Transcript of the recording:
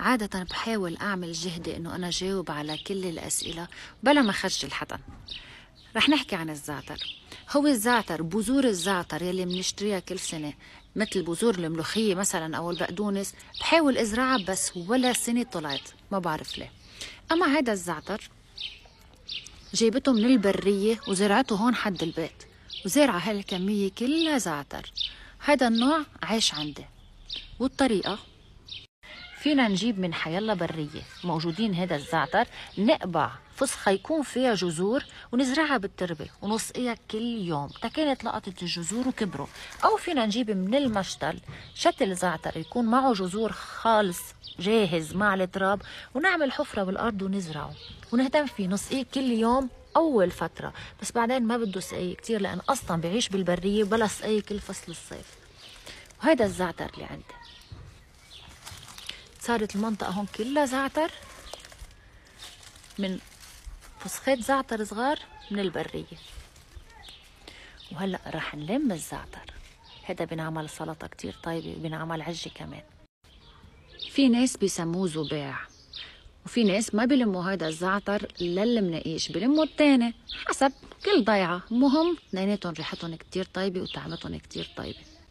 عادة بحاول أعمل جهدي إنه أنا جاوب على كل الأسئلة بلا ما خجل حدا رح نحكي عن الزعتر هو الزعتر بذور الزعتر يلي بنشتريها كل سنة مثل بذور الملوخية مثلا أو البقدونس بحاول أزرعها بس ولا سنة طلعت ما بعرف ليه أما هذا الزعتر جايبته من البرية وزرعته هون حد البيت وزارعة هالكمية كلها زعتر هذا النوع عايش عندي والطريقة فينا نجيب من حيالله بريه موجودين هذا الزعتر نقبع فسخة يكون فيها جذور ونزرعها بالتربه ونسقيها كل يوم تكان لقطت الجذور وكبروا او فينا نجيب من المشتل شتل زعتر يكون معه جذور خالص جاهز مع التراب ونعمل حفره بالارض ونزرعه ونهتم فيه نسقيه كل يوم اول فتره بس بعدين ما بده سقي كتير لان اصلا بيعيش بالبريه بلا سقية كل فصل الصيف وهذا الزعتر اللي عندي صارت المنطقة هون كلها زعتر من فسخات زعتر صغار من البرية وهلأ راح نلم الزعتر هذا بنعمل سلطة كتير طيبة وبنعمل عجة كمان في ناس بيسموه زباع وفي ناس ما بيلموا هيدا الزعتر للمناقيش بيلموا التاني حسب كل ضيعة المهم اثنيناتهم ريحتهم كتير طيبة وطعمتهم كتير طيبة